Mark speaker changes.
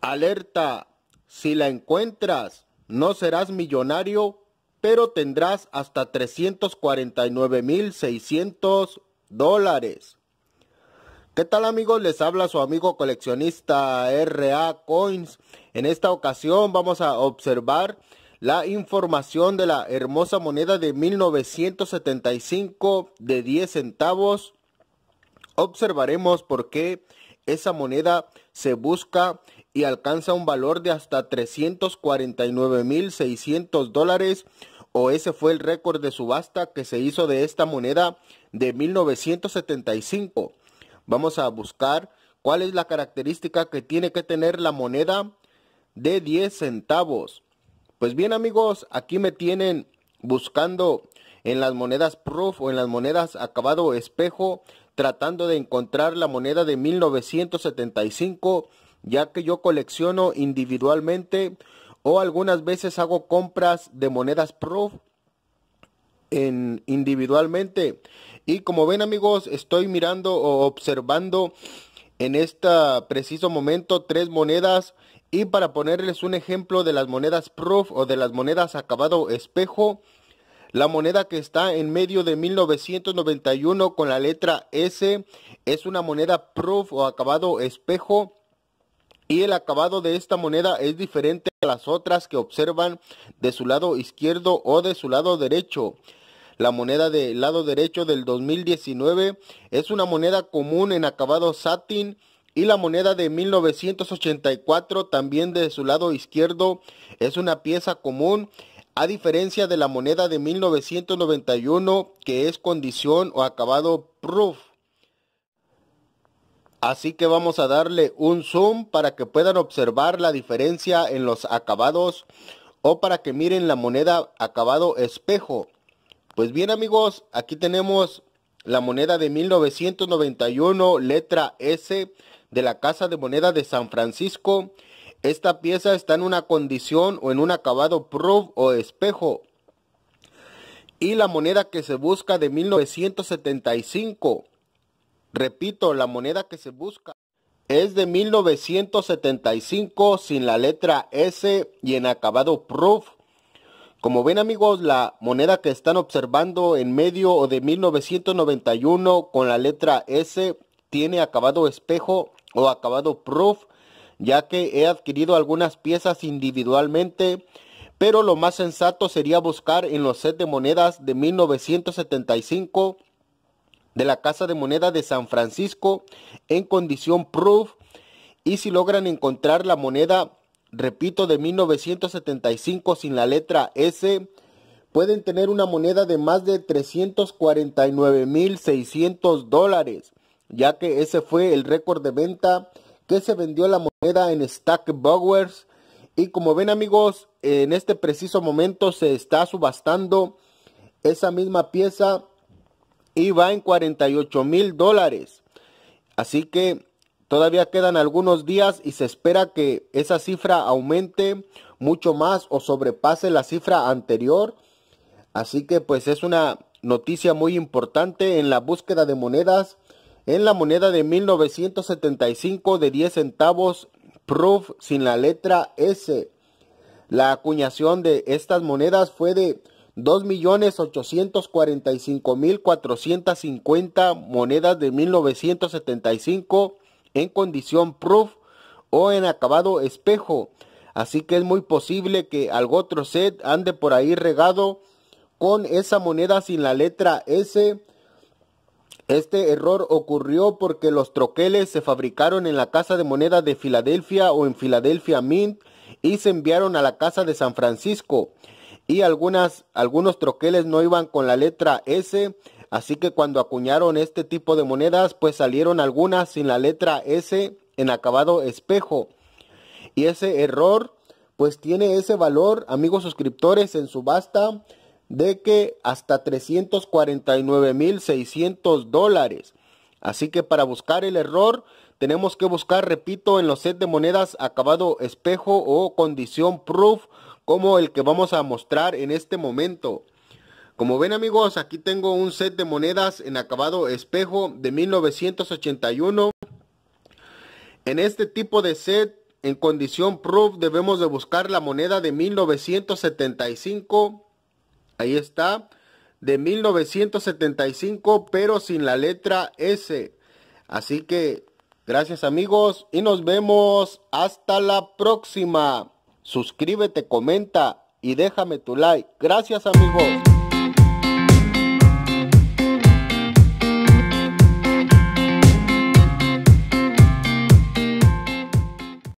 Speaker 1: Alerta, si la encuentras, no serás millonario, pero tendrás hasta 349.600 dólares. ¿Qué tal amigos? Les habla su amigo coleccionista RA Coins. En esta ocasión vamos a observar la información de la hermosa moneda de 1975 de 10 centavos. Observaremos por qué esa moneda se busca y alcanza un valor de hasta 349.600 dólares o ese fue el récord de subasta que se hizo de esta moneda de 1975. Vamos a buscar cuál es la característica que tiene que tener la moneda de 10 centavos. Pues bien amigos, aquí me tienen buscando en las monedas proof o en las monedas acabado espejo, tratando de encontrar la moneda de 1975 ya que yo colecciono individualmente o algunas veces hago compras de monedas proof en individualmente y como ven amigos estoy mirando o observando en este preciso momento tres monedas y para ponerles un ejemplo de las monedas proof o de las monedas acabado espejo la moneda que está en medio de 1991 con la letra S es una moneda proof o acabado espejo y el acabado de esta moneda es diferente a las otras que observan de su lado izquierdo o de su lado derecho. La moneda del lado derecho del 2019 es una moneda común en acabado satin y la moneda de 1984 también de su lado izquierdo es una pieza común a diferencia de la moneda de 1991 que es condición o acabado proof. Así que vamos a darle un zoom para que puedan observar la diferencia en los acabados o para que miren la moneda acabado espejo. Pues bien amigos, aquí tenemos la moneda de 1991 letra S de la Casa de Moneda de San Francisco. Esta pieza está en una condición o en un acabado proof o espejo. Y la moneda que se busca de 1975 Repito, la moneda que se busca es de 1975 sin la letra S y en acabado proof. Como ven amigos, la moneda que están observando en medio o de 1991 con la letra S tiene acabado espejo o acabado proof, ya que he adquirido algunas piezas individualmente, pero lo más sensato sería buscar en los sets de monedas de 1975 de la Casa de Moneda de San Francisco en condición proof y si logran encontrar la moneda, repito, de 1975 sin la letra S, pueden tener una moneda de más de 349.600 dólares, ya que ese fue el récord de venta que se vendió la moneda en Stack Bowers. Y como ven amigos, en este preciso momento se está subastando esa misma pieza y va en 48 mil dólares. Así que todavía quedan algunos días y se espera que esa cifra aumente mucho más o sobrepase la cifra anterior. Así que pues es una noticia muy importante en la búsqueda de monedas. En la moneda de 1975 de 10 centavos, proof sin la letra S. La acuñación de estas monedas fue de 2.845.450 monedas de 1975 en condición proof o en acabado espejo. Así que es muy posible que algún otro set ande por ahí regado con esa moneda sin la letra S. Este error ocurrió porque los troqueles se fabricaron en la Casa de Moneda de Filadelfia o en Filadelfia Mint y se enviaron a la Casa de San Francisco y algunos troqueles no iban con la letra S, así que cuando acuñaron este tipo de monedas, pues salieron algunas sin la letra S en acabado espejo. Y ese error, pues tiene ese valor, amigos suscriptores, en subasta de que hasta 349.600 dólares. Así que para buscar el error, tenemos que buscar, repito, en los set de monedas acabado espejo o condición proof como el que vamos a mostrar en este momento. Como ven amigos, aquí tengo un set de monedas en acabado espejo de 1981. En este tipo de set, en condición proof, debemos de buscar la moneda de 1975. Ahí está, de 1975, pero sin la letra S. Así que, gracias amigos y nos vemos hasta la próxima. Suscríbete, comenta y déjame tu like. Gracias amigos.